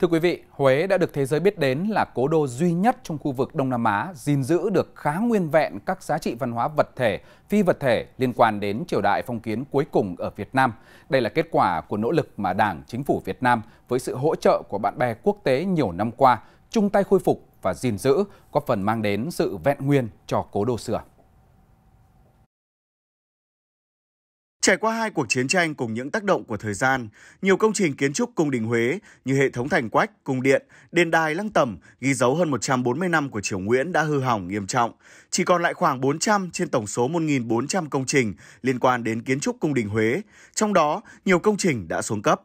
Thưa quý vị, Huế đã được thế giới biết đến là cố đô duy nhất trong khu vực Đông Nam Á gìn giữ được khá nguyên vẹn các giá trị văn hóa vật thể, phi vật thể liên quan đến triều đại phong kiến cuối cùng ở Việt Nam. Đây là kết quả của nỗ lực mà Đảng, Chính phủ Việt Nam với sự hỗ trợ của bạn bè quốc tế nhiều năm qua chung tay khôi phục và gìn giữ, góp phần mang đến sự vẹn nguyên cho cố đô xưa. Trải qua hai cuộc chiến tranh cùng những tác động của thời gian, nhiều công trình kiến trúc cung đình Huế như hệ thống thành quách, cung điện, đền đài lăng tẩm ghi dấu hơn 140 năm của triều Nguyễn đã hư hỏng nghiêm trọng. Chỉ còn lại khoảng 400 trên tổng số 1.400 công trình liên quan đến kiến trúc cung đình Huế, trong đó nhiều công trình đã xuống cấp.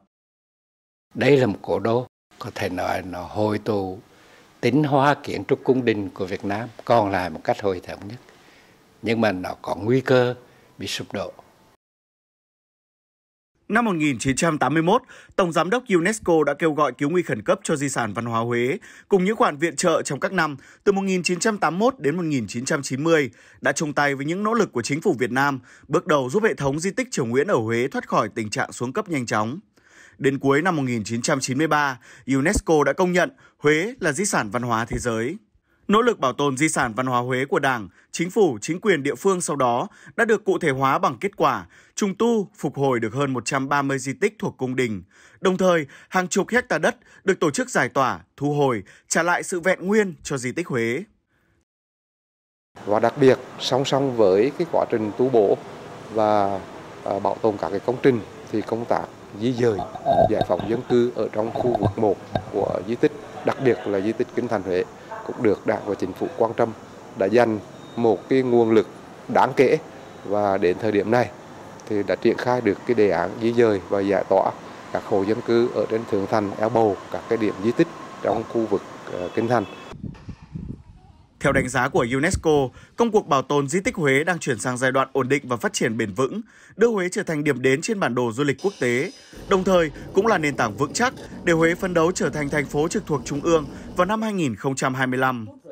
Đây là một cổ đô, có thể nói nó hồi tù tính hóa kiến trúc cung đình của Việt Nam còn lại một cách hồi thống nhất. Nhưng mà nó có nguy cơ bị sụp đổ Năm 1981, Tổng Giám đốc UNESCO đã kêu gọi cứu nguy khẩn cấp cho di sản văn hóa Huế, cùng những khoản viện trợ trong các năm từ 1981 đến 1990, đã chung tay với những nỗ lực của chính phủ Việt Nam, bước đầu giúp hệ thống di tích Triều Nguyễn ở Huế thoát khỏi tình trạng xuống cấp nhanh chóng. Đến cuối năm 1993, UNESCO đã công nhận Huế là di sản văn hóa thế giới. Nỗ lực bảo tồn di sản văn hóa Huế của Đảng, chính phủ, chính quyền địa phương sau đó đã được cụ thể hóa bằng kết quả trùng tu, phục hồi được hơn 130 di tích thuộc cung đình. Đồng thời, hàng chục hecta đất được tổ chức giải tỏa, thu hồi, trả lại sự vẹn nguyên cho di tích Huế. Và đặc biệt, song song với cái quá trình tu bổ và à, bảo tồn các cái công trình thì công tác di dời, giải phóng dân cư ở trong khu vực 1 của di tích, đặc biệt là di tích Kinh Thành Huế cũng được Đảng và Chính phủ quan tâm đã dành một cái nguồn lực đáng kể và đến thời điểm này thì đã triển khai được cái đề án di dời và giải tỏa các hộ dân cư ở trên thượng thành eo bầu các cái điểm di tích trong khu vực ờ, kinh thành theo đánh giá của UNESCO, công cuộc bảo tồn di tích Huế đang chuyển sang giai đoạn ổn định và phát triển bền vững, đưa Huế trở thành điểm đến trên bản đồ du lịch quốc tế, đồng thời cũng là nền tảng vững chắc để Huế phấn đấu trở thành thành phố trực thuộc Trung ương vào năm 2025.